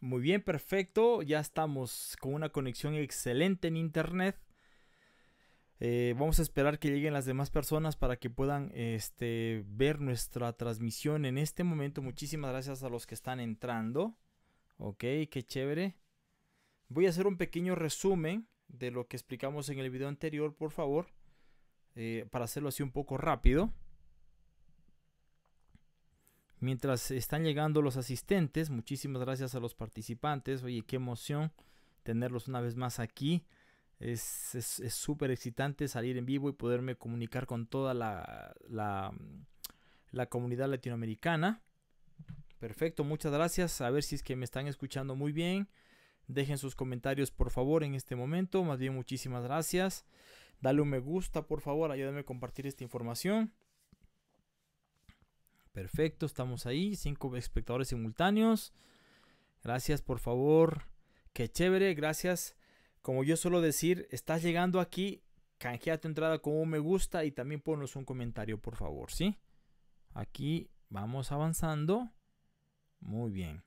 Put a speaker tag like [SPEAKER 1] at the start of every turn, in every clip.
[SPEAKER 1] Muy bien, perfecto. Ya estamos con una conexión excelente en internet. Eh, vamos a esperar que lleguen las demás personas para que puedan este, ver nuestra transmisión en este momento. Muchísimas gracias a los que están entrando. Ok, qué chévere. Voy a hacer un pequeño resumen de lo que explicamos en el video anterior, por favor. Eh, para hacerlo así un poco rápido. Mientras están llegando los asistentes, muchísimas gracias a los participantes. Oye, qué emoción tenerlos una vez más aquí. Es súper excitante salir en vivo y poderme comunicar con toda la, comunidad latinoamericana. Perfecto, muchas gracias. A ver si es que me están escuchando muy bien. Dejen sus comentarios por favor en este momento. Más bien muchísimas gracias. Dale un me gusta por favor. Ayúdame a compartir esta información. Perfecto, estamos ahí. Cinco espectadores simultáneos. Gracias, por favor. Qué chévere, gracias. Como yo suelo decir, estás llegando aquí. Canjea tu entrada con un me gusta y también ponnos un comentario, por favor, ¿sí? Aquí vamos avanzando. Muy bien.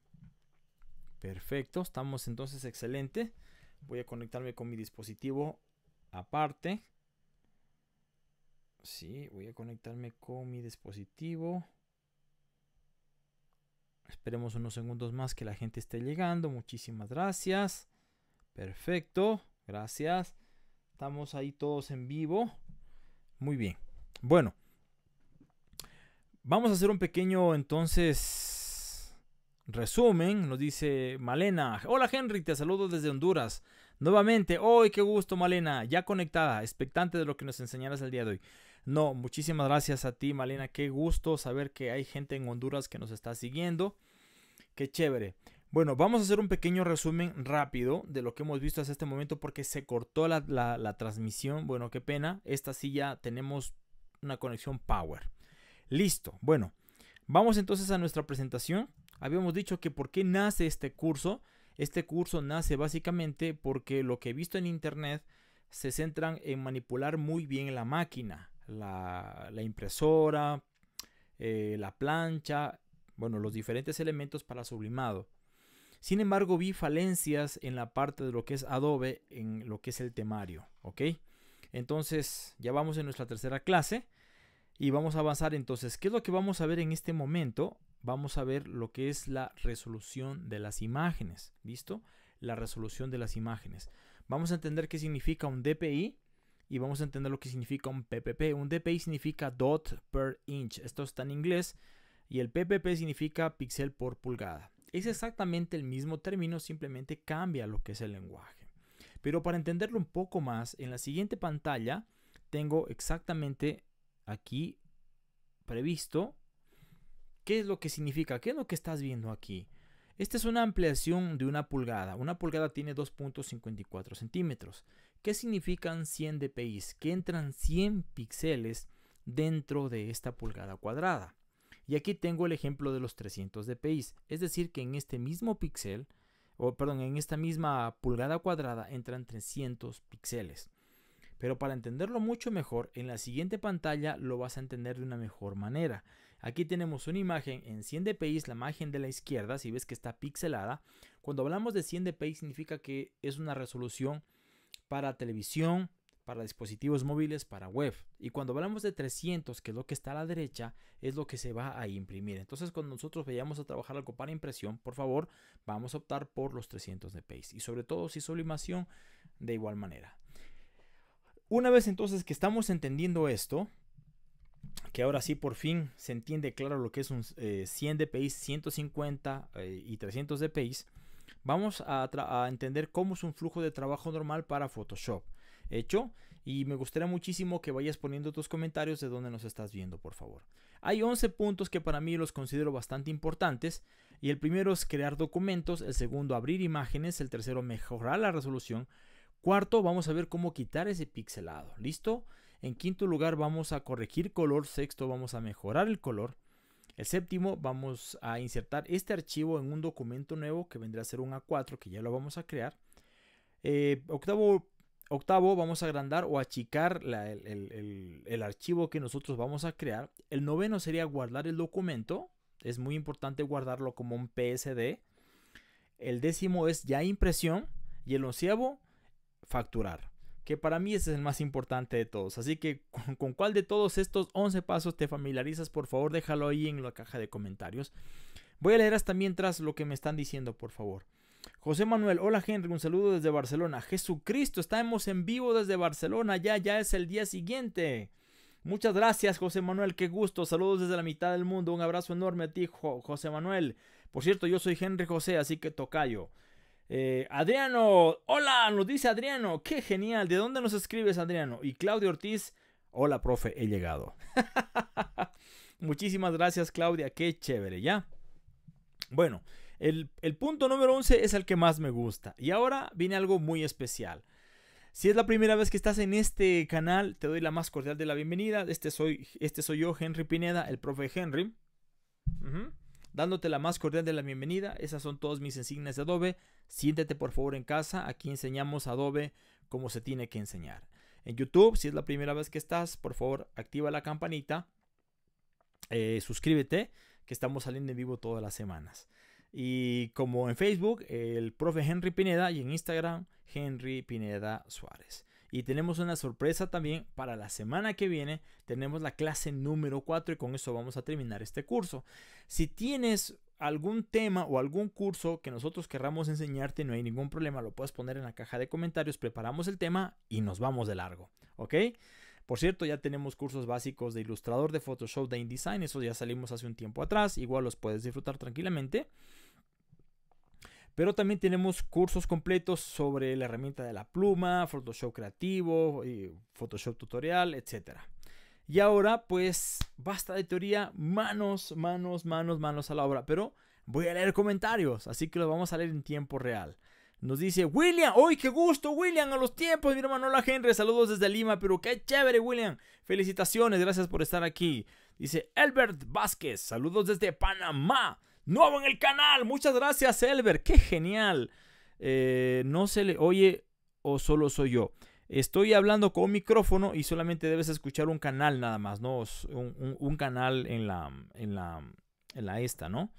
[SPEAKER 1] Perfecto, estamos entonces excelente. Voy a conectarme con mi dispositivo aparte. Sí, voy a conectarme con mi dispositivo. Esperemos unos segundos más que la gente esté llegando. Muchísimas gracias. Perfecto. Gracias. Estamos ahí todos en vivo. Muy bien. Bueno. Vamos a hacer un pequeño entonces resumen. Nos dice Malena. Hola Henry, te saludo desde Honduras. Nuevamente. hoy qué gusto Malena! Ya conectada, expectante de lo que nos enseñarás el día de hoy. No, muchísimas gracias a ti, Malena. Qué gusto saber que hay gente en Honduras que nos está siguiendo. Qué chévere. Bueno, vamos a hacer un pequeño resumen rápido de lo que hemos visto hasta este momento porque se cortó la, transmisión. Bueno, qué pena. Esta sí ya tenemos una conexión power. Listo. Bueno, vamos entonces a nuestra presentación. Habíamos dicho que por qué nace este curso. Este curso nace básicamente porque lo que he visto en internet se centran en manipular muy bien la máquina la, impresora, eh, la plancha, bueno, los diferentes elementos para sublimado. Sin embargo, vi falencias en la parte de lo que es Adobe, en lo que es el temario, ¿ok? Entonces, ya vamos en nuestra tercera clase y vamos a avanzar. Entonces, ¿qué es lo que vamos a ver en este momento? Vamos a ver lo que es la resolución de las imágenes, ¿listo? La resolución de las imágenes. Vamos a entender qué significa un DPI, y vamos a entender lo que significa un PPP. Un DPI significa dot per inch. Esto está en inglés. Y el PPP significa píxel por pulgada. Es exactamente el mismo término, simplemente cambia lo que es el lenguaje. Pero para entenderlo un poco más, en la siguiente pantalla tengo exactamente aquí previsto qué es lo que significa, qué es lo que estás viendo aquí. Esta es una ampliación de una pulgada. Una pulgada tiene 2.54 centímetros. ¿Qué significan 100 dpi? Que entran 100 píxeles dentro de esta pulgada cuadrada. Y aquí tengo el ejemplo de los 300 dpi, es decir que en este mismo píxel, o perdón, en esta misma pulgada cuadrada entran 300 píxeles. Pero para entenderlo mucho mejor, en la siguiente pantalla lo vas a entender de una mejor manera. Aquí tenemos una imagen en 100 dpi, la imagen de la izquierda, si ves que está pixelada. Cuando hablamos de 100 dpi significa que es una resolución para televisión, para dispositivos móviles, para web. Y cuando hablamos de 300, que es lo que está a la derecha, es lo que se va a imprimir. Entonces, cuando nosotros vayamos a trabajar algo para impresión, por favor, vamos a optar por los 300 de Y sobre todo, si sublimación, de igual manera. Una vez entonces que estamos entendiendo esto, que ahora sí por fin se entiende claro lo que es un 100 DPI, 150 y 300 DPI, Vamos a, entender cómo es un flujo de trabajo normal para Photoshop. Hecho, y me gustaría muchísimo que vayas poniendo tus comentarios de dónde nos estás viendo, por favor. Hay 11 puntos que para mí los considero bastante importantes, y el primero es crear documentos, el segundo abrir imágenes, el tercero mejorar la resolución, Cuarto, vamos a ver cómo quitar ese pixelado. ¿Listo? En quinto lugar, vamos a corregir color. Sexto, vamos a mejorar el color. El séptimo, vamos a insertar este archivo en un documento nuevo que vendrá a ser un A4 que ya lo vamos a crear. Eh, octavo, octavo, vamos a agrandar o achicar el, el archivo que nosotros vamos a crear. El noveno sería guardar el documento. Es muy importante guardarlo como un PSD. El décimo es ya impresión. Y el onceavo, facturar que para mí ese es el más importante de todos. Así que con, cuál de todos estos 11 pasos te familiarizas, por favor déjalo ahí en la caja de comentarios. Voy a leer hasta mientras lo que me están diciendo, por favor. José Manuel, hola Henry, un saludo desde Barcelona. Jesucristo, estamos en vivo desde Barcelona, ya, ya es el día siguiente. Muchas gracias, José Manuel, qué gusto. Saludos desde la mitad del mundo. Un abrazo enorme a ti, José Manuel. Por cierto, yo soy Henry José, así que tocayo. Eh, Adriano, hola, nos dice Adriano, qué genial, ¿de dónde nos escribes Adriano? Y claudio Ortiz, hola, profe, he llegado. Muchísimas gracias Claudia, qué chévere, ¿ya? Bueno, el, punto número 11 es el que más me gusta. Y ahora viene algo muy especial. Si es la primera vez que estás en este canal, te doy la más cordial de la bienvenida. Este soy, este soy yo, Henry Pineda, el profe Henry dándote la más cordial de la bienvenida. Esas son todas mis insignias de Adobe. Siéntete por favor en casa, aquí enseñamos Adobe como se tiene que enseñar. En YouTube, si es la primera vez que estás, por favor activa la campanita, eh, suscríbete, que estamos saliendo en vivo todas las semanas. Y como en Facebook, el profe Henry Pineda y en Instagram, Henry Pineda Suárez. Y tenemos una sorpresa también para la semana que viene. Tenemos la clase número 4 y con eso vamos a terminar este curso. Si tienes algún tema o algún curso que nosotros querramos enseñarte, no hay ningún problema, lo puedes poner en la caja de comentarios, preparamos el tema y nos vamos de largo, ¿ok? Por cierto, ya tenemos cursos básicos de Ilustrador, de Photoshop, de InDesign, eso ya salimos hace un tiempo atrás, igual los puedes disfrutar tranquilamente. Pero también tenemos cursos completos sobre la herramienta de la pluma, Photoshop creativo, Photoshop tutorial, etc. Y ahora pues basta de teoría, manos, manos, manos, manos a la obra. Pero voy a leer comentarios, así que los vamos a leer en tiempo real. Nos dice William, hoy qué gusto William! A los tiempos, mi hermano la Henry, saludos desde Lima, pero qué chévere William. Felicitaciones, gracias por estar aquí. Dice Albert Vázquez, saludos desde Panamá. Nuevo en el canal. Muchas gracias, Elber. Qué genial. Eh, no se le oye o solo soy yo. Estoy hablando con micrófono y solamente debes escuchar un canal nada más, ¿no? Un, canal en la, en la, en la esta, ¿no?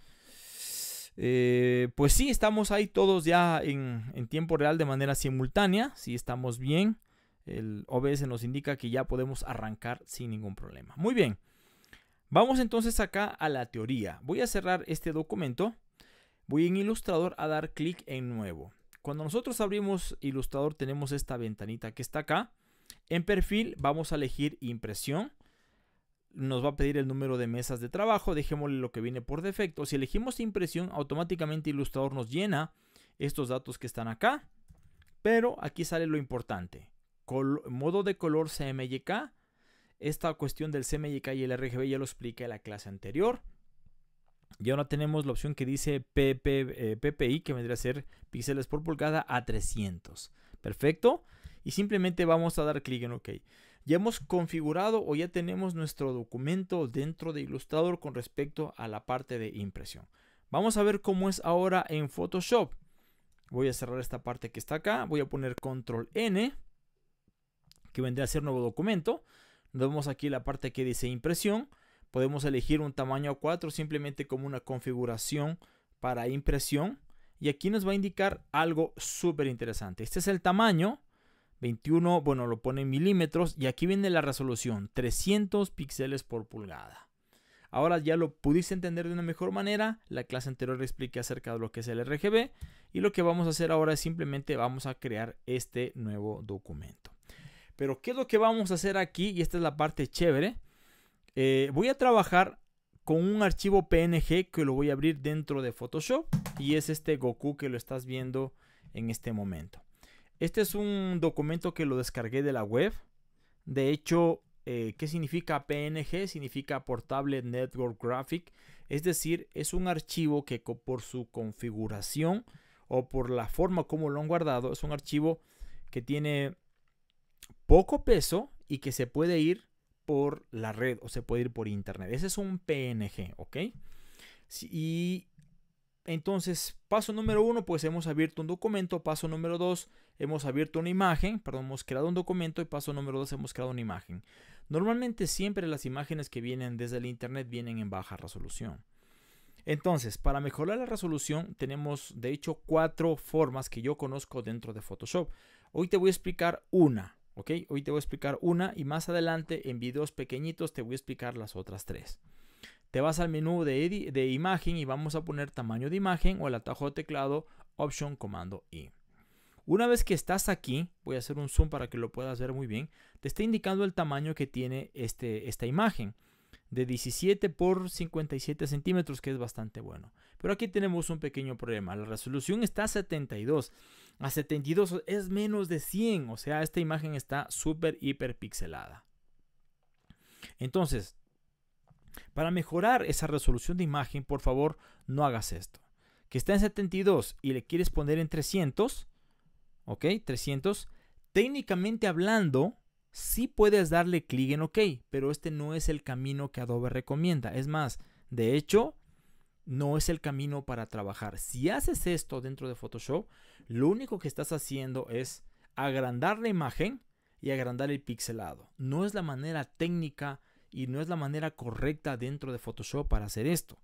[SPEAKER 1] Eh, pues sí, estamos ahí todos ya en, en, tiempo real de manera simultánea. Si estamos bien. El OBS nos indica que ya podemos arrancar sin ningún problema. Muy bien. Vamos entonces acá a la teoría. Voy a cerrar este documento. Voy en Ilustrador a dar clic en Nuevo. Cuando nosotros abrimos Ilustrador tenemos esta ventanita que está acá. En perfil vamos a elegir impresión. Nos va a pedir el número de mesas de trabajo. Dejémosle lo que viene por defecto. Si elegimos impresión, automáticamente Ilustrador nos llena estos datos que están acá. Pero aquí sale lo importante. modo de color CMYK esta cuestión del CMYK y el RGB ya lo expliqué en la clase anterior. Y ahora tenemos la opción que dice PP, PPI, eh, que vendría a ser píxeles por pulgada a 300. Perfecto. Y simplemente vamos a dar clic en OK. Ya hemos configurado o ya tenemos nuestro documento dentro de Illustrator con respecto a la parte de impresión. Vamos a ver cómo es ahora en Photoshop. Voy a cerrar esta parte que está acá. Voy a poner control N, que vendría a ser nuevo documento. Nos vemos aquí la parte que dice impresión. Podemos elegir un tamaño A4 simplemente como una configuración para impresión. Y aquí nos va a indicar algo súper interesante. Este es el tamaño. 21, bueno, lo pone en milímetros. Y aquí viene la resolución. 300 píxeles por pulgada. Ahora ya lo pudiste entender de una mejor manera. La clase anterior le expliqué acerca de lo que es el RGB. Y lo que vamos a hacer ahora es simplemente vamos a crear este nuevo documento. Pero ¿qué es lo que vamos a hacer aquí? Y esta es la parte chévere. Eh, voy a trabajar con un archivo PNG que lo voy a abrir dentro de Photoshop. Y es este Goku que lo estás viendo en este momento. Este es un documento que lo descargué de la web. De hecho, eh, ¿qué significa PNG? Significa Portable Network Graphic. Es decir, es un archivo que por su configuración o por la forma como lo han guardado, es un archivo que tiene poco peso y que se puede ir por la red o se puede ir por internet. Ese es un PNG, ¿ok? y entonces, paso número uno, pues hemos abierto un documento. Paso número dos, hemos abierto una imagen. Perdón, hemos creado un documento. Y paso número dos, hemos creado una imagen. Normalmente siempre las imágenes que vienen desde el Internet vienen en baja resolución. Entonces, para mejorar la resolución tenemos de hecho cuatro formas que yo conozco dentro de Photoshop. Hoy te voy a explicar una. ¿Ok? Hoy te voy a explicar una y más adelante en videos pequeñitos te voy a explicar las otras tres. Te vas al menú de, de imagen y vamos a poner tamaño de imagen o el atajo de teclado Option Comando I. Una vez que estás aquí, voy a hacer un zoom para que lo puedas ver muy bien, te está indicando el tamaño que tiene este, esta imagen de 17 por 57 centímetros, que es bastante bueno. Pero aquí tenemos un pequeño problema. La resolución está a 72 a 72 es menos de 100. O sea, esta imagen está súper, hiper pixelada. Entonces, para mejorar esa resolución de imagen, por favor, no hagas esto. Que está en 72 y le quieres poner en 300, ¿ok? 300. Técnicamente hablando, sí puedes darle clic en OK, pero este no es el camino que Adobe recomienda. Es más, de hecho, no es el camino para trabajar. Si haces esto dentro de Photoshop, lo único que estás haciendo es agrandar la imagen y agrandar el pixelado. No es la manera técnica y no es la manera correcta dentro de Photoshop para hacer esto.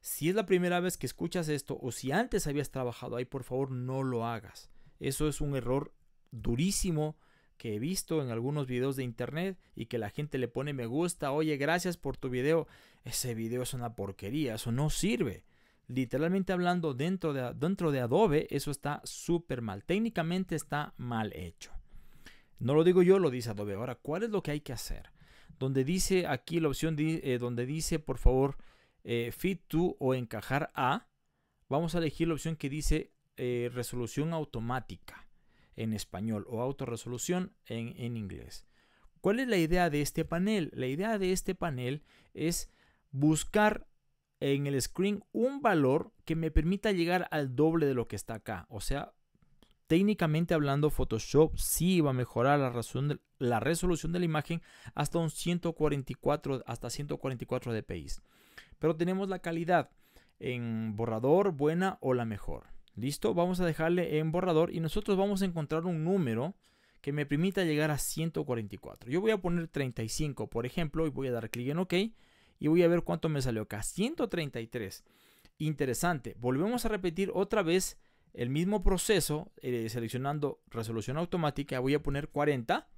[SPEAKER 1] Si es la primera vez que escuchas esto o si antes habías trabajado ahí, por favor no lo hagas. Eso es un error durísimo que he visto en algunos videos de internet y que la gente le pone me gusta, oye, gracias por tu video. Ese video es una porquería, eso no sirve. Literalmente hablando, dentro de, dentro de Adobe, eso está súper mal. Técnicamente está mal hecho. No lo digo yo, lo dice Adobe. Ahora, ¿cuál es lo que hay que hacer? Donde dice aquí la opción, eh, donde dice, por favor, eh, Fit to o encajar a, vamos a elegir la opción que dice eh, resolución automática en español o autorresolución en, inglés. ¿Cuál es la idea de este panel? La idea de este panel es buscar en el screen un valor que me permita llegar al doble de lo que está acá. O sea, técnicamente hablando, Photoshop sí va a mejorar la, razón de, la resolución de la imagen hasta un 144, hasta 144 dpi. Pero tenemos la calidad en borrador, buena o la mejor. Listo, vamos a dejarle en borrador y nosotros vamos a encontrar un número que me permita llegar a 144. Yo voy a poner 35, por ejemplo, y voy a dar clic en OK y voy a ver cuánto me salió acá. 133. Interesante. Volvemos a repetir otra vez el mismo proceso, eh, seleccionando resolución automática. Voy a poner 40.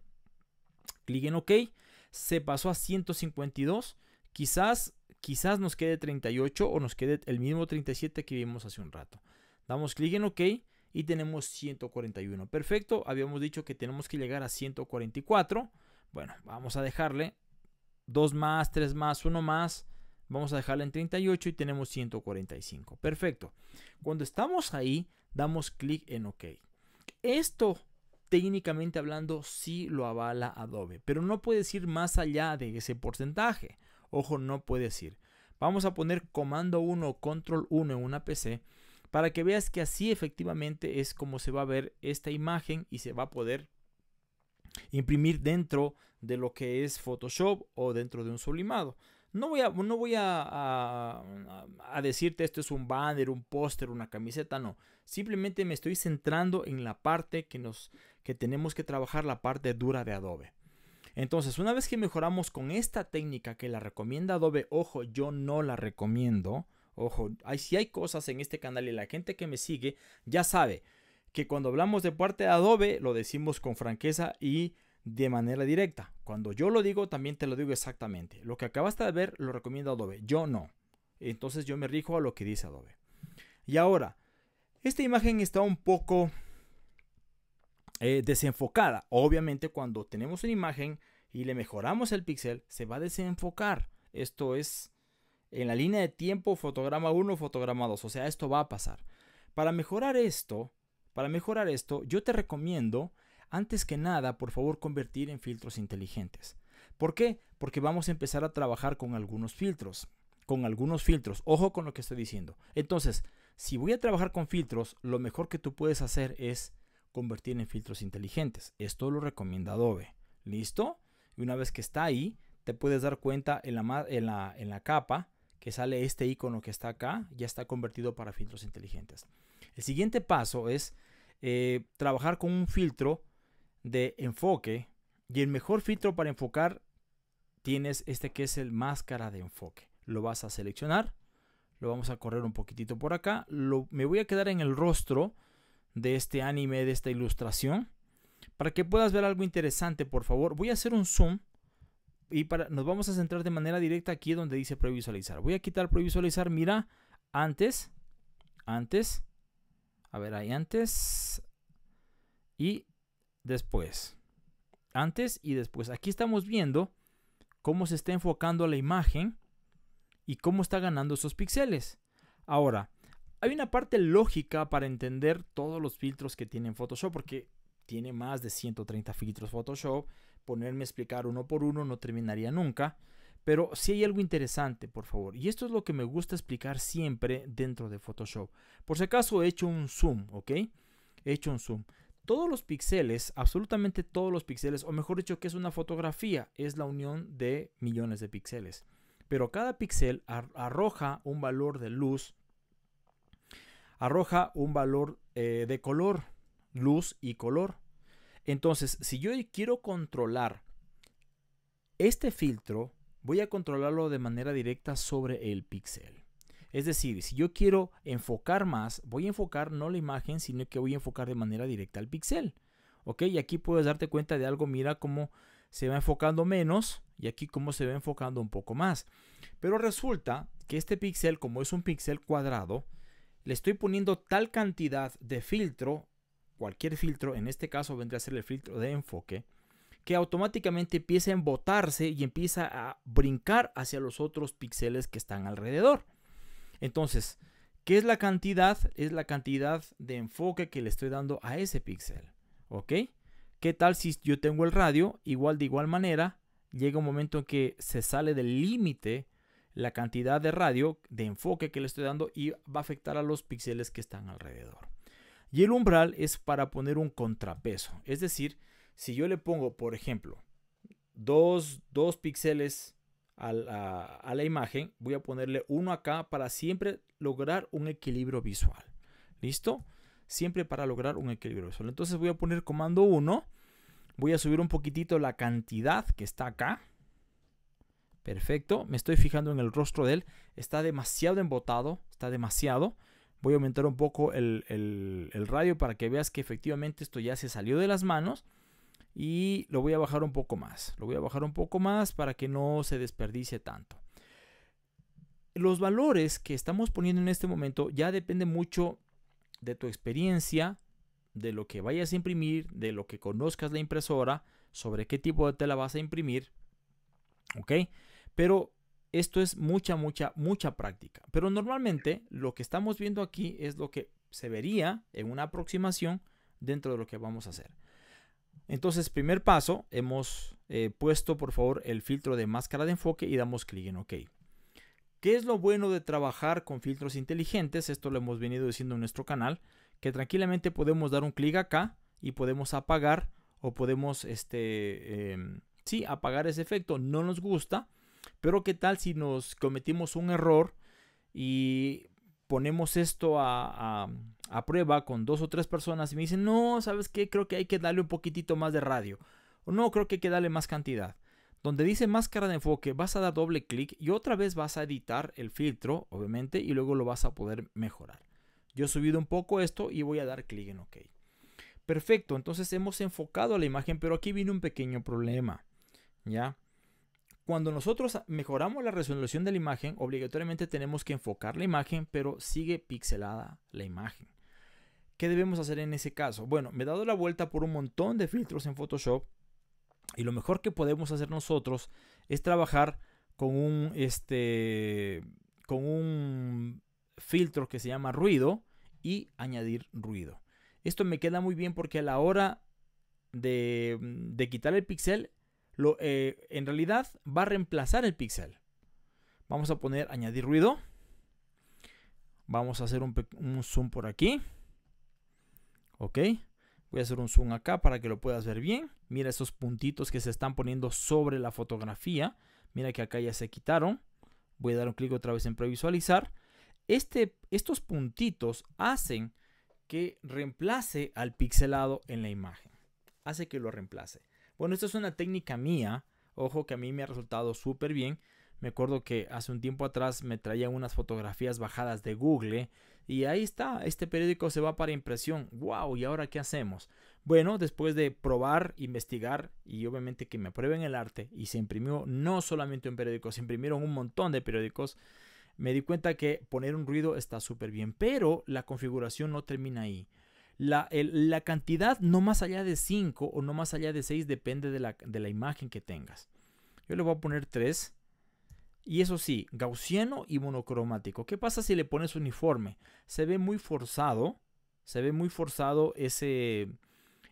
[SPEAKER 1] Clic en OK. Se pasó a 152. Quizás, quizás nos quede 38 o nos quede el mismo 37 que vimos hace un rato. Damos clic en OK y tenemos 141. Perfecto, habíamos dicho que tenemos que llegar a 144. Bueno, vamos a dejarle 2 más, 3 más, 1 más. Vamos a dejarle en 38 y tenemos 145. Perfecto. Cuando estamos ahí, damos clic en OK. Esto, técnicamente hablando, sí lo avala Adobe, pero no puede ir más allá de ese porcentaje. Ojo, no puede ir. Vamos a poner comando 1, control 1 en una PC para que veas que así efectivamente es como se va a ver esta imagen y se va a poder imprimir dentro de lo que es Photoshop o dentro de un sublimado. No voy a, no voy a decirte esto es un banner, un póster, una camiseta, no. Simplemente me estoy centrando en la parte que, nos, que tenemos que trabajar, la parte dura de Adobe. Entonces, una vez que mejoramos con esta técnica que la recomienda Adobe, ojo, yo no la recomiendo, Ojo, hay, si hay cosas en este canal y la gente que me sigue ya sabe que cuando hablamos de parte de Adobe lo decimos con franqueza y de manera directa. Cuando yo lo digo también te lo digo exactamente. Lo que acabaste de ver lo recomienda Adobe, yo no. Entonces yo me rijo a lo que dice Adobe. Y ahora, esta imagen está un poco eh, desenfocada. Obviamente cuando tenemos una imagen y le mejoramos el pixel, se va a desenfocar. Esto es en la línea de tiempo fotograma 1, fotograma 2. O sea, esto va a pasar. Para mejorar esto, para mejorar esto, yo te recomiendo, antes que nada, por favor, convertir en filtros inteligentes. ¿Por qué? Porque vamos a empezar a trabajar con algunos filtros. Con algunos filtros. Ojo con lo que estoy diciendo. Entonces, si voy a trabajar con filtros, lo mejor que tú puedes hacer es convertir en filtros inteligentes. Esto lo recomienda Adobe. ¿Listo? Y una vez que está ahí, te puedes dar cuenta en la, en la, en la capa que sale este icono que está acá, ya está convertido para filtros inteligentes. El siguiente paso es eh, trabajar con un filtro de enfoque y el mejor filtro para enfocar tienes este que es el máscara de enfoque. Lo vas a seleccionar, lo vamos a correr un poquitito por acá, lo, me voy a quedar en el rostro de este anime, de esta ilustración, para que puedas ver algo interesante, por favor. Voy a hacer un zoom y para, nos vamos a centrar de manera directa aquí donde dice previsualizar. Voy a quitar previsualizar, mira, antes, antes, a ver, ahí antes y después. Antes y después. Aquí estamos viendo cómo se está enfocando la imagen y cómo está ganando esos píxeles. Ahora, hay una parte lógica para entender todos los filtros que tiene Photoshop, porque tiene más de 130 filtros Photoshop ponerme a explicar uno por uno no terminaría nunca, pero si hay algo interesante, por favor, y esto es lo que me gusta explicar siempre dentro de Photoshop. Por si acaso he hecho un zoom, ¿ok? He hecho un zoom. Todos los píxeles, absolutamente todos los píxeles, o mejor dicho que es una fotografía, es la unión de millones de píxeles. Pero cada píxel arroja un valor de luz, arroja un valor eh, de color, luz y color. Entonces, si yo quiero controlar este filtro, voy a controlarlo de manera directa sobre el píxel. Es decir, si yo quiero enfocar más, voy a enfocar no la imagen, sino que voy a enfocar de manera directa al píxel. ¿Ok? Y aquí puedes darte cuenta de algo, mira cómo se va enfocando menos y aquí cómo se va enfocando un poco más. Pero resulta que este píxel, como es un píxel cuadrado, le estoy poniendo tal cantidad de filtro cualquier filtro, en este caso vendría a ser el filtro de enfoque, que automáticamente empieza a embotarse y empieza a brincar hacia los otros píxeles que están alrededor. Entonces, ¿qué es la cantidad? Es la cantidad de enfoque que le estoy dando a ese píxel. ¿Ok? ¿Qué tal si yo tengo el radio? Igual de igual manera, llega un momento en que se sale del límite la cantidad de radio, de enfoque que le estoy dando y va a afectar a los píxeles que están alrededor. Y el umbral es para poner un contrapeso. Es decir, si yo le pongo, por ejemplo, dos, dos píxeles a la, a la imagen, voy a ponerle uno acá para siempre lograr un equilibrio visual. ¿Listo? Siempre para lograr un equilibrio visual. Entonces voy a poner comando 1. Voy a subir un poquitito la cantidad que está acá. Perfecto. Me estoy fijando en el rostro de él. Está demasiado embotado. Está demasiado. Voy a aumentar un poco el, radio para que veas que efectivamente esto ya se salió de las manos. Y lo voy a bajar un poco más. Lo voy a bajar un poco más para que no se desperdicie tanto. Los valores que estamos poniendo en este momento ya depende mucho de tu experiencia, de lo que vayas a imprimir, de lo que conozcas la impresora, sobre qué tipo de tela vas a imprimir. ¿Ok? Pero esto es mucha, mucha, mucha práctica. Pero normalmente lo que estamos viendo aquí es lo que se vería en una aproximación dentro de lo que vamos a hacer. Entonces, primer paso, hemos eh, puesto por favor el filtro de máscara de enfoque y damos clic en OK. ¿Qué es lo bueno de trabajar con filtros inteligentes? Esto lo hemos venido diciendo en nuestro canal, que tranquilamente podemos dar un clic acá y podemos apagar o podemos, este, em, sí, apagar ese efecto. No nos gusta, pero qué tal si nos cometimos un error y ponemos esto a, prueba con dos o tres personas y me dicen, no, ¿sabes qué? Creo que hay que darle un poquitito más de radio. O no, creo que hay que darle más cantidad. Donde dice máscara de enfoque, vas a dar doble clic y otra vez vas a editar el filtro, obviamente, y luego lo vas a poder mejorar. Yo he subido un poco esto y voy a dar clic en OK. Perfecto, entonces hemos enfocado la imagen, pero aquí viene un pequeño problema. ¿Ya? Cuando nosotros mejoramos la resolución de la imagen, obligatoriamente tenemos que enfocar la imagen, pero sigue pixelada la imagen. ¿Qué debemos hacer en ese caso? Bueno, me he dado la vuelta por un montón de filtros en Photoshop y lo mejor que podemos hacer nosotros es trabajar con un, este, con un filtro que se llama ruido y añadir ruido. Esto me queda muy bien porque a la hora de, de quitar el pixel lo, eh, en realidad va a reemplazar el pixel. Vamos a poner añadir ruido. Vamos a hacer un, zoom por aquí. Ok. Voy a hacer un zoom acá para que lo puedas ver bien. Mira esos puntitos que se están poniendo sobre la fotografía. Mira que acá ya se quitaron. Voy a dar un clic otra vez en previsualizar. Este, estos puntitos hacen que reemplace al pixelado en la imagen. Hace que lo reemplace. Bueno, esta es una técnica mía, ojo que a mí me ha resultado súper bien. Me acuerdo que hace un tiempo atrás me traían unas fotografías bajadas de Google y ahí está, este periódico se va para impresión. ¡Wow! ¿Y ahora qué hacemos? Bueno, después de probar, investigar y obviamente que me aprueben el arte y se imprimió no solamente un periódico, se imprimieron un montón de periódicos, me di cuenta que poner un ruido está súper bien, pero la configuración no termina ahí. La, cantidad no más allá de 5 o no más allá de 6 depende de la, imagen que tengas. Yo le voy a poner 3. Y eso sí, gaussiano y monocromático. ¿Qué pasa si le pones uniforme? Se ve muy forzado. Se ve muy forzado ese,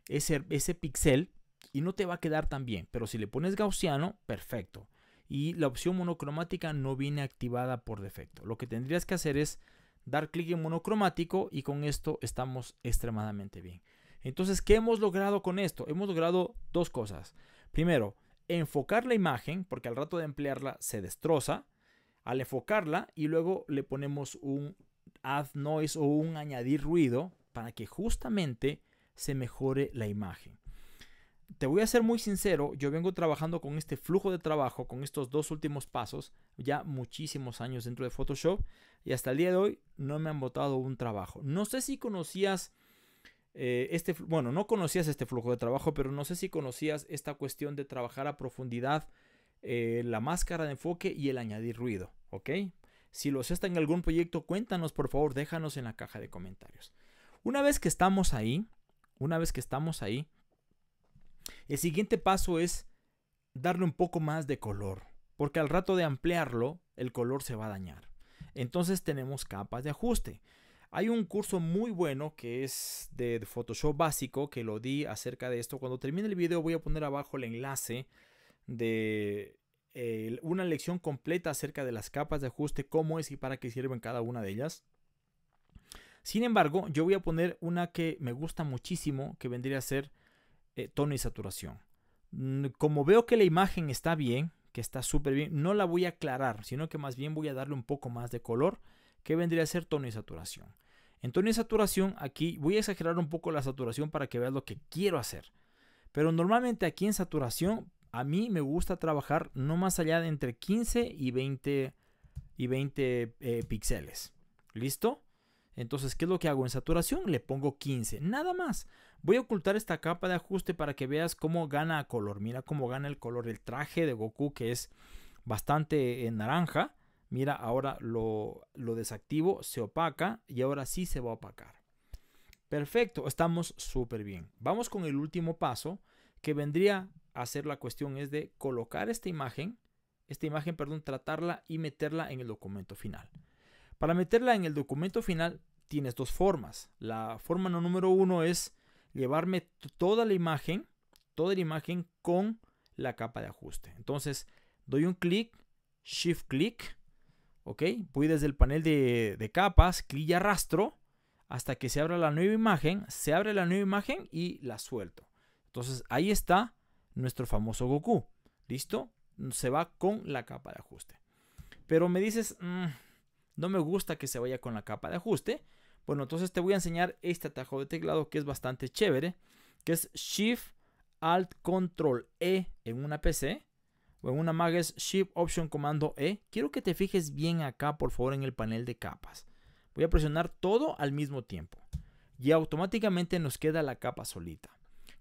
[SPEAKER 1] ese, ese pixel y no te va a quedar tan bien. Pero si le pones gaussiano, perfecto. Y la opción monocromática no viene activada por defecto. Lo que tendrías que hacer es dar clic en monocromático y con esto estamos extremadamente bien. Entonces, ¿qué hemos logrado con esto? Hemos logrado dos cosas. Primero, enfocar la imagen, porque al rato de emplearla se destroza, al enfocarla y luego le ponemos un add noise o un añadir ruido para que justamente se mejore la imagen te voy a ser muy sincero, yo vengo trabajando con este flujo de trabajo, con estos dos últimos pasos, ya muchísimos años dentro de Photoshop y hasta el día de hoy no me han botado un trabajo. No sé si conocías eh, este, bueno, no conocías este flujo de trabajo, pero no sé si conocías esta cuestión de trabajar a profundidad eh, la máscara de enfoque y el añadir ruido, ¿ok? Si los está en algún proyecto, cuéntanos por favor, déjanos en la caja de comentarios. Una vez que estamos ahí, una vez que estamos ahí, el siguiente paso es darle un poco más de color, porque al rato de ampliarlo, el color se va a dañar. Entonces tenemos capas de ajuste. Hay un curso muy bueno que es de Photoshop básico que lo di acerca de esto. Cuando termine el video voy a poner abajo el enlace de una lección completa acerca de las capas de ajuste, cómo es y para qué sirven cada una de ellas. Sin embargo, yo voy a poner una que me gusta muchísimo, que vendría a ser eh, tono y saturación. Mm, como veo que la imagen está bien, que está súper bien, no la voy a aclarar, sino que más bien voy a darle un poco más de color, que vendría a ser tono y saturación. En tono y saturación, aquí voy a exagerar un poco la saturación para que veas lo que quiero hacer. Pero normalmente aquí en saturación, a mí me gusta trabajar no más allá de entre 15 y 20, y 20 eh, píxeles. ¿Listo? Entonces, ¿qué es lo que hago en saturación? Le pongo 15, nada más. Voy a ocultar esta capa de ajuste para que veas cómo gana color. Mira cómo gana el color el traje de Goku que es bastante eh, naranja. Mira, ahora lo, lo desactivo, se opaca y ahora sí se va a opacar. Perfecto, estamos súper bien. Vamos con el último paso que vendría a ser la cuestión es de colocar esta imagen, esta imagen, perdón, tratarla y meterla en el documento final. Para meterla en el documento final tienes dos formas. La forma número uno es llevarme toda la imagen, toda la imagen con la capa de ajuste. Entonces, doy un clic, shift clic, ok, voy desde el panel de, capas, clic y arrastro hasta que se abra la nueva imagen, se abre la nueva imagen y la suelto. Entonces, ahí está nuestro famoso Goku. ¿Listo? Se va con la capa de ajuste. Pero me dices, mm, no me gusta que se vaya con la capa de ajuste. Bueno, entonces te voy a enseñar este atajo de teclado que es bastante chévere, que es Shift Alt Control E en una PC o en una Mac es Shift Option Comando E. Quiero que te fijes bien acá, por favor, en el panel de capas. Voy a presionar todo al mismo tiempo y automáticamente nos queda la capa solita.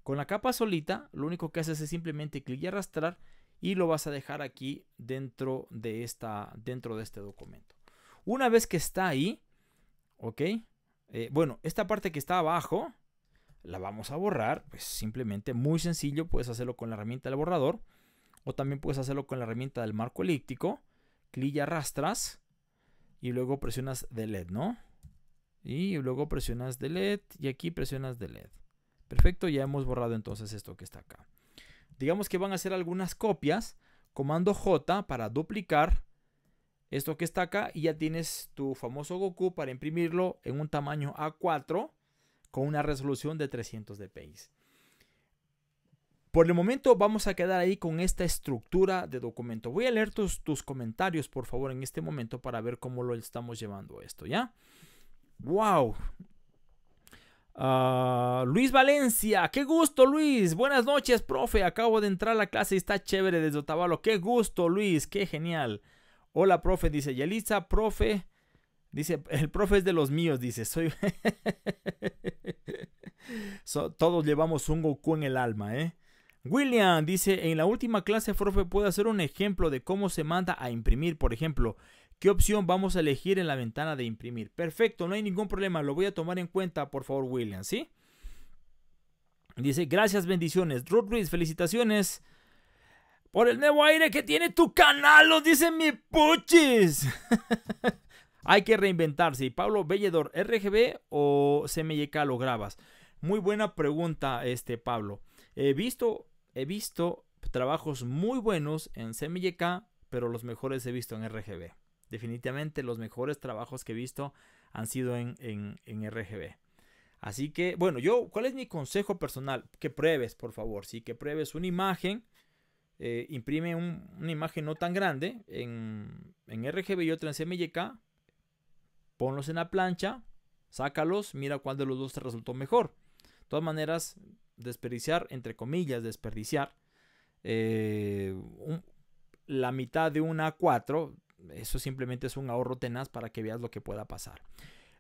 [SPEAKER 1] Con la capa solita, lo único que haces es simplemente clic y arrastrar y lo vas a dejar aquí dentro de, esta, dentro de este documento. Una vez que está ahí, ¿ok? Eh, bueno, esta parte que está abajo la vamos a borrar. Pues simplemente muy sencillo, puedes hacerlo con la herramienta del borrador. O también puedes hacerlo con la herramienta del marco elíptico. Clic y arrastras. Y luego presionas Delete, ¿no? Y luego presionas Delete. Y aquí presionas Delete. Perfecto, ya hemos borrado entonces esto que está acá. Digamos que van a hacer algunas copias. Comando J para duplicar esto que está acá y ya tienes tu famoso Goku para imprimirlo en un tamaño A4 con una resolución de 300 dpi. Por el momento vamos a quedar ahí con esta estructura de documento. Voy a leer tus, comentarios, por favor, en este momento para ver cómo lo estamos llevando esto, ¿ya? ¡Wow! Ah, Luis Valencia, qué gusto Luis, buenas noches profe, acabo de entrar a la clase y está chévere desde Otavalo, qué gusto Luis, qué genial. Hola, profe, dice Yelitza, profe. Dice, el profe es de los míos, dice, soy... todos llevamos un Goku en el alma, ¿eh? William dice, en la última clase, profe, puede hacer un ejemplo de cómo se manda a imprimir, por ejemplo, qué opción vamos a elegir en la ventana de imprimir. Perfecto, no hay ningún problema, lo voy a tomar en cuenta, por favor, William, ¿sí? Dice, gracias, bendiciones. Ruth felicitaciones. Por el nuevo aire que tiene tu canal, lo dicen mis puchis. Hay que reinventarse. ¿Y Pablo Velledor, RGB o CMYK lo grabas? Muy buena pregunta, este Pablo. He visto, he visto trabajos muy buenos en CMYK, pero los mejores he visto en RGB. Definitivamente los mejores trabajos que he visto han sido en, en, en RGB. Así que, bueno, yo, ¿cuál es mi consejo personal? Que pruebes, por favor, sí, que pruebes una imagen eh, imprime una imagen no tan grande en, en RGB y otra en CMYK, ponlos en la plancha, sácalos, mira cuál de los dos te resultó mejor. De todas maneras, desperdiciar, entre comillas, desperdiciar eh, la mitad de una A4, eso simplemente es un ahorro tenaz para que veas lo que pueda pasar.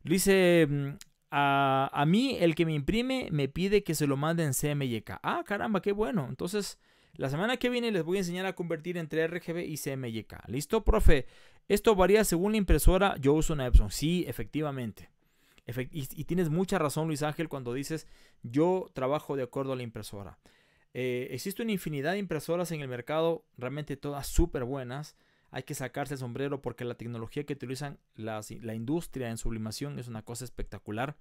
[SPEAKER 1] Dice, mm, a, a, mí el que me imprime me pide que se lo mande en CMYK. Ah, caramba, qué bueno. Entonces, la semana que viene les voy a enseñar a convertir entre RGB y CMYK. ¿Listo, profe? Esto varía según la impresora. Yo uso una Epson. Sí, efectivamente. y, tienes mucha razón, Luis Ángel, cuando dices yo trabajo de acuerdo a la impresora. Eh, existe una infinidad de impresoras en el mercado, realmente todas súper buenas. Hay que sacarse el sombrero porque la tecnología que utilizan las, la industria en sublimación es una cosa espectacular.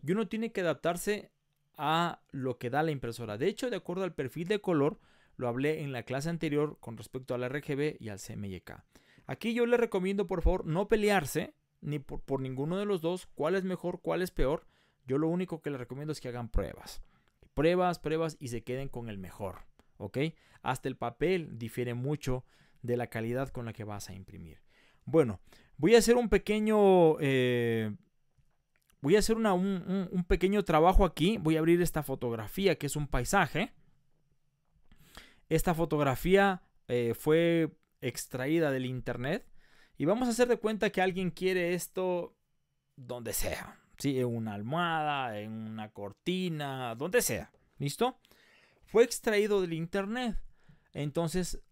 [SPEAKER 1] Y uno tiene que adaptarse a lo que da la impresora. De hecho, de acuerdo al perfil de color, lo hablé en la clase anterior con respecto al RGB y al CMYK. Aquí yo les recomiendo por favor no pelearse ni por, ninguno de los dos, cuál es mejor, cuál es peor. Yo lo único que les recomiendo es que hagan pruebas. Pruebas, pruebas y se queden con el mejor. ¿Ok? Hasta el papel difiere mucho de la calidad con la que vas a imprimir. Bueno, voy a hacer un pequeño... Eh, voy a hacer un pequeño trabajo aquí. Voy a abrir esta fotografía que es un paisaje. Esta fotografía eh, fue extraída del internet y vamos a hacer de cuenta que alguien quiere esto donde sea. En una almohada, en una cortina, donde sea. ¿Listo? Fue extraído del internet. Entonces,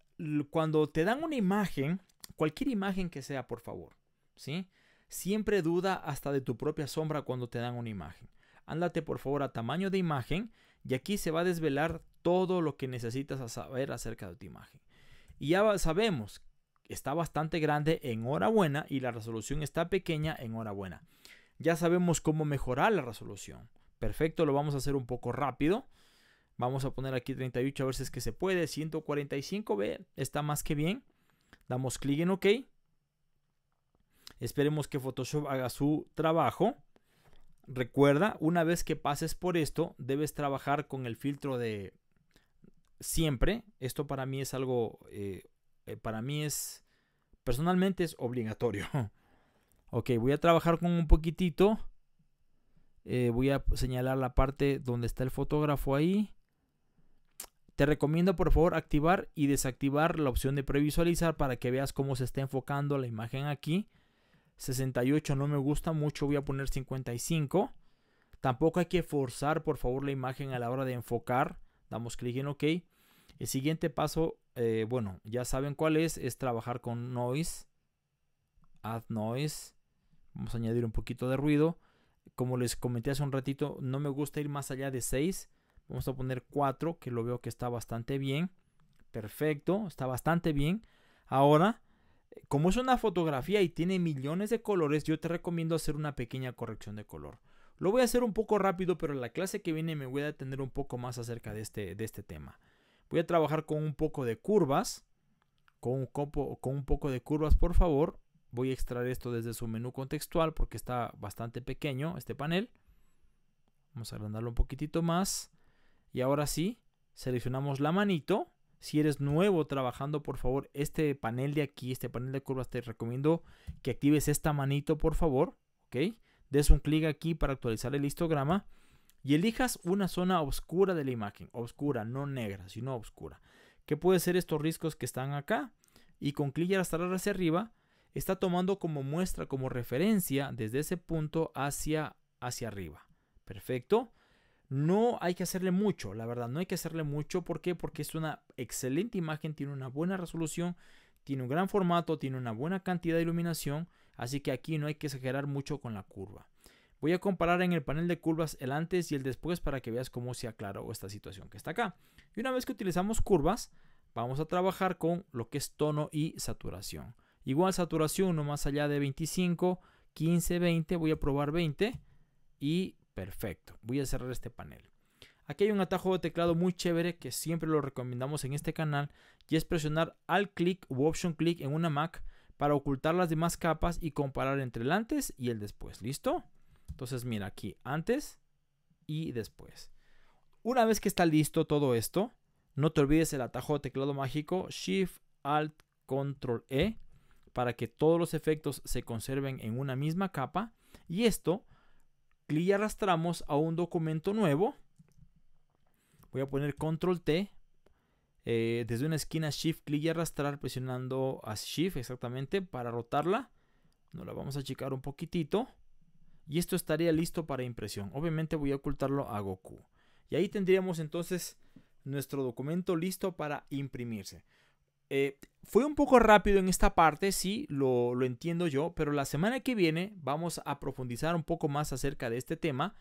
[SPEAKER 1] cuando te dan una imagen, cualquier imagen que sea, por favor, ¿sí? Siempre duda hasta de tu propia sombra cuando te dan una imagen. Ándate por favor a tamaño de imagen y aquí se va a desvelar todo lo que necesitas saber acerca de tu imagen. Y ya sabemos, está bastante grande en hora buena y la resolución está pequeña en hora buena. Ya sabemos cómo mejorar la resolución. Perfecto, lo vamos a hacer un poco rápido. Vamos a poner aquí 38 a ver si que se puede. 145, b está más que bien. Damos clic en OK. Esperemos que Photoshop haga su trabajo. Recuerda, una vez que pases por esto, debes trabajar con el filtro de siempre, esto para mí es algo, eh, eh, para mí es, personalmente es obligatorio. ok, voy a trabajar con un poquitito. Eh, voy a señalar la parte donde está el fotógrafo ahí. Te recomiendo por favor activar y desactivar la opción de previsualizar para que veas cómo se está enfocando la imagen aquí. 68 no me gusta mucho, voy a poner 55. Tampoco hay que forzar por favor la imagen a la hora de enfocar. Damos clic en OK. El siguiente paso, eh, bueno, ya saben cuál es, es trabajar con noise. Add noise. Vamos a añadir un poquito de ruido. Como les comenté hace un ratito, no me gusta ir más allá de 6. Vamos a poner 4, que lo veo que está bastante bien. Perfecto, está bastante bien. Ahora, como es una fotografía y tiene millones de colores, yo te recomiendo hacer una pequeña corrección de color. Lo voy a hacer un poco rápido, pero en la clase que viene me voy a detener un poco más acerca de este, de este tema. Voy a trabajar con un poco de curvas. Con un, con un poco de curvas, por favor. Voy a extraer esto desde su menú contextual porque está bastante pequeño este panel. Vamos a agrandarlo un poquitito más. Y ahora sí, seleccionamos la manito. Si eres nuevo trabajando, por favor, este panel de aquí, este panel de curvas, te recomiendo que actives esta manito, por favor. ¿Ok? Des un clic aquí para actualizar el histograma y elijas una zona oscura de la imagen, oscura, no negra, sino oscura, ¿Qué puede ser estos riscos que están acá, y con clic y hacia arriba, está tomando como muestra, como referencia desde ese punto hacia, hacia arriba. Perfecto. No hay que hacerle mucho, la verdad, no hay que hacerle mucho. ¿Por qué? Porque es una excelente imagen, tiene una buena resolución, tiene un gran formato, tiene una buena cantidad de iluminación. Así que aquí no hay que exagerar mucho con la curva. Voy a comparar en el panel de curvas el antes y el después para que veas cómo se aclaró esta situación que está acá. Y una vez que utilizamos curvas, vamos a trabajar con lo que es tono y saturación. Igual saturación no más allá de 25, 15, 20, voy a probar 20 y perfecto. Voy a cerrar este panel. Aquí hay un atajo de teclado muy chévere que siempre lo recomendamos en este canal y es presionar alt click u option click en una Mac para ocultar las demás capas y comparar entre el antes y el después. ¿Listo? Entonces mira aquí, antes y después. Una vez que está listo todo esto, no te olvides el atajo de teclado mágico Shift Alt Control E para que todos los efectos se conserven en una misma capa y esto clic y arrastramos a un documento nuevo. Voy a poner Control T eh, desde una esquina Shift clic y arrastrar presionando a Shift exactamente para rotarla. Nos la vamos a achicar un poquitito y esto estaría listo para impresión. Obviamente voy a ocultarlo a Goku. Y ahí tendríamos entonces nuestro documento listo para imprimirse. Eh, fue un poco rápido en esta parte, sí, lo, lo entiendo yo, pero la semana que viene vamos a profundizar un poco más acerca de este tema,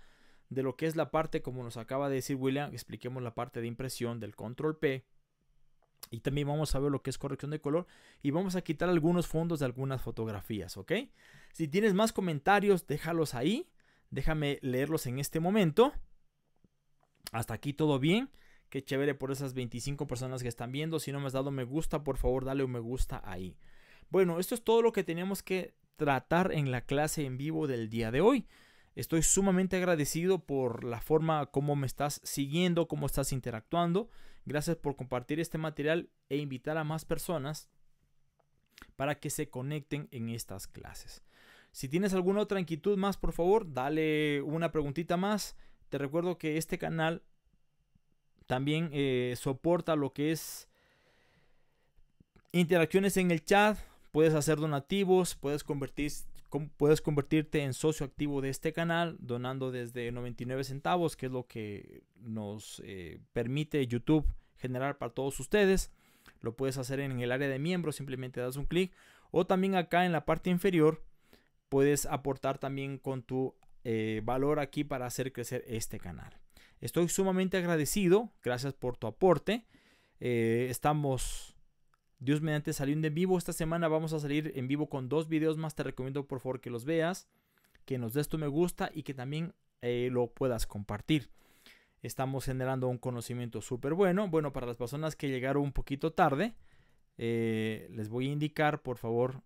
[SPEAKER 1] de lo que es la parte, como nos acaba de decir William, expliquemos la parte de impresión del control P, y también vamos a ver lo que es corrección de color y vamos a quitar algunos fondos de algunas fotografías, ¿ok? Si tienes más comentarios, déjalos ahí. Déjame leerlos en este momento. Hasta aquí todo bien. Qué chévere por esas 25 personas que están viendo. Si no me has dado me gusta, por favor dale un me gusta ahí. Bueno, esto es todo lo que tenemos que tratar en la clase en vivo del día de hoy. Estoy sumamente agradecido por la forma como me estás siguiendo, cómo estás interactuando. Gracias por compartir este material e invitar a más personas para que se conecten en estas clases. Si tienes alguna otra inquietud más, por favor, dale una preguntita más. Te recuerdo que este canal también eh, soporta lo que es interacciones en el chat. Puedes hacer donativos, puedes, convertir, puedes convertirte en socio activo de este canal, donando desde 99 centavos, que es lo que nos eh, permite YouTube generar para todos ustedes. Lo puedes hacer en el área de miembros, simplemente das un clic. O también acá en la parte inferior puedes aportar también con tu eh, valor aquí para hacer crecer este canal. Estoy sumamente agradecido, gracias por tu aporte. Eh, estamos, Dios mediante, saliendo en vivo. Esta semana vamos a salir en vivo con dos videos más. Te recomiendo por favor que los veas, que nos des tu me gusta y que también eh, lo puedas compartir. Estamos generando un conocimiento súper bueno. Bueno, para las personas que llegaron un poquito tarde, les voy a indicar por favor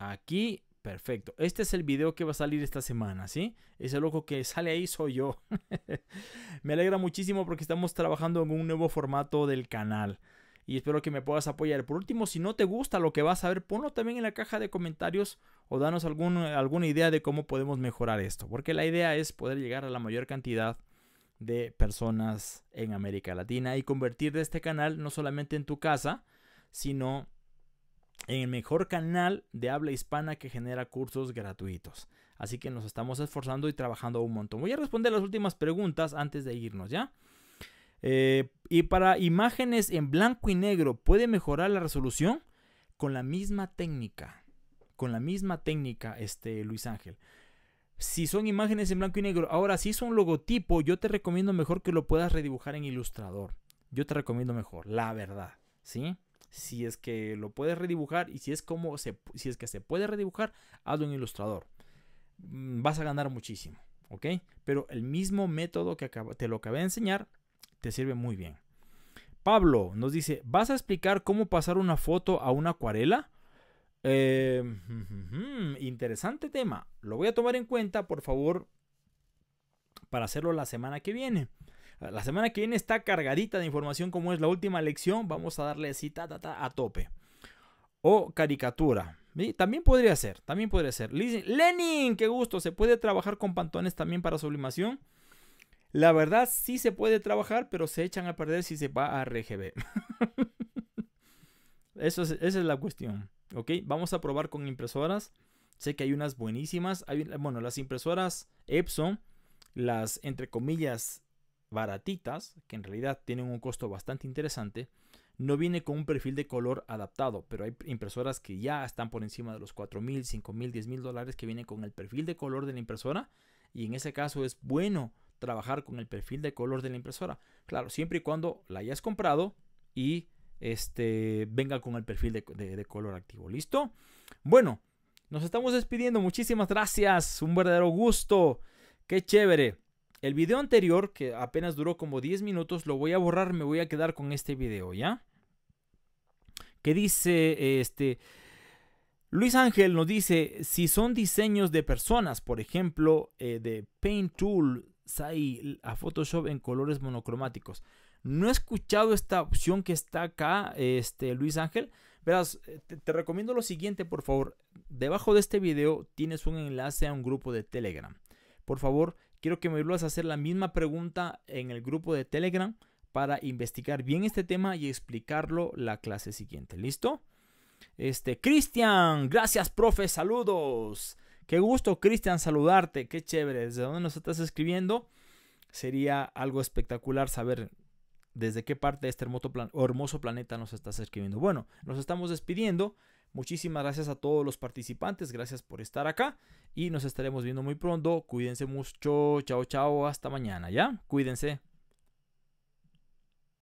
[SPEAKER 1] Aquí, perfecto. Este es el video que va a salir esta semana, ¿sí? Ese loco que sale ahí soy yo. me alegra muchísimo porque estamos trabajando en un nuevo formato del canal. Y espero que me puedas apoyar. Por último, si no te gusta lo que vas a ver, ponlo también en la caja de comentarios o danos alguna idea de cómo podemos mejorar esto. Porque la idea es poder llegar a la mayor cantidad de personas en América Latina y convertir de este canal no solamente en tu casa, sino en el mejor canal de habla hispana que genera cursos gratuitos. Así que nos estamos esforzando y trabajando un montón. Voy a responder las últimas preguntas antes de irnos, ¿ya? Eh, y para imágenes en blanco y negro, ¿puede mejorar la resolución? Con la misma técnica. Con la misma técnica, este Luis Ángel. Si son imágenes en blanco y negro, ahora si son logotipo, yo te recomiendo mejor que lo puedas redibujar en Ilustrador. Yo te recomiendo mejor, la verdad, ¿sí? si es que lo puedes redibujar y si es como si es que se puede redibujar, hazlo en Ilustrador. Mm, vas a ganar muchísimo, ¿ok? Pero el mismo método que te lo acabé de enseñar te sirve muy bien. Pablo nos dice, ¿vas a explicar cómo pasar una foto a una acuarela? Eh, interesante tema. Lo voy a tomar en cuenta, por favor, para hacerlo la semana que viene. La semana que viene está cargadita de información como es la última lección. Vamos a darle cita a, tope. O caricatura. También podría ser, también podría ser. Lenin, qué gusto. Se puede trabajar con pantones también para sublimación. La verdad sí se puede trabajar, pero se echan a perder si se va a RGB. Eso es, esa es la cuestión. ¿Ok? Vamos a probar con impresoras. Sé que hay unas buenísimas. bueno, las impresoras Epson, las entre comillas baratitas, que en realidad tienen un costo bastante interesante, no viene con un perfil de color adaptado, pero hay impresoras que ya están por encima de los 4.000, 5.000, 10.000 dólares que vienen con el perfil de color de la impresora y en ese caso es bueno trabajar con el perfil de color de la impresora. Claro, siempre y cuando la hayas comprado y este, venga con el perfil de, de color activo. ¿Listo? Bueno, nos estamos despidiendo. Muchísimas gracias. Un verdadero gusto. Qué chévere el video anterior, que apenas duró como 10 minutos, lo voy a borrar, me voy a quedar con este video, ¿ya? Que dice, este, Luis Ángel nos dice, si son diseños de personas, por ejemplo, eh, de Paint Tool, Sai, a Photoshop en colores monocromáticos. No he escuchado esta opción que está acá, este, Luis Ángel. Verás, eh, te recomiendo lo siguiente, por favor. Debajo de este video tienes un enlace a un grupo de Telegram. Por favor, quiero que me vuelvas a hacer la misma pregunta en el grupo de Telegram para investigar bien este tema y explicarlo la clase siguiente. ¿Listo? Este, Cristian, gracias, profe, saludos. Qué gusto, Cristian, saludarte. Qué chévere. Desde dónde nos estás escribiendo. Sería algo espectacular saber desde qué parte de este hermoso, hermoso planeta nos estás escribiendo. Bueno, nos estamos despidiendo. Muchísimas gracias a todos los participantes, gracias por estar acá y nos estaremos viendo muy pronto. Cuídense mucho, chao chao, hasta mañana, ¿ya? Cuídense.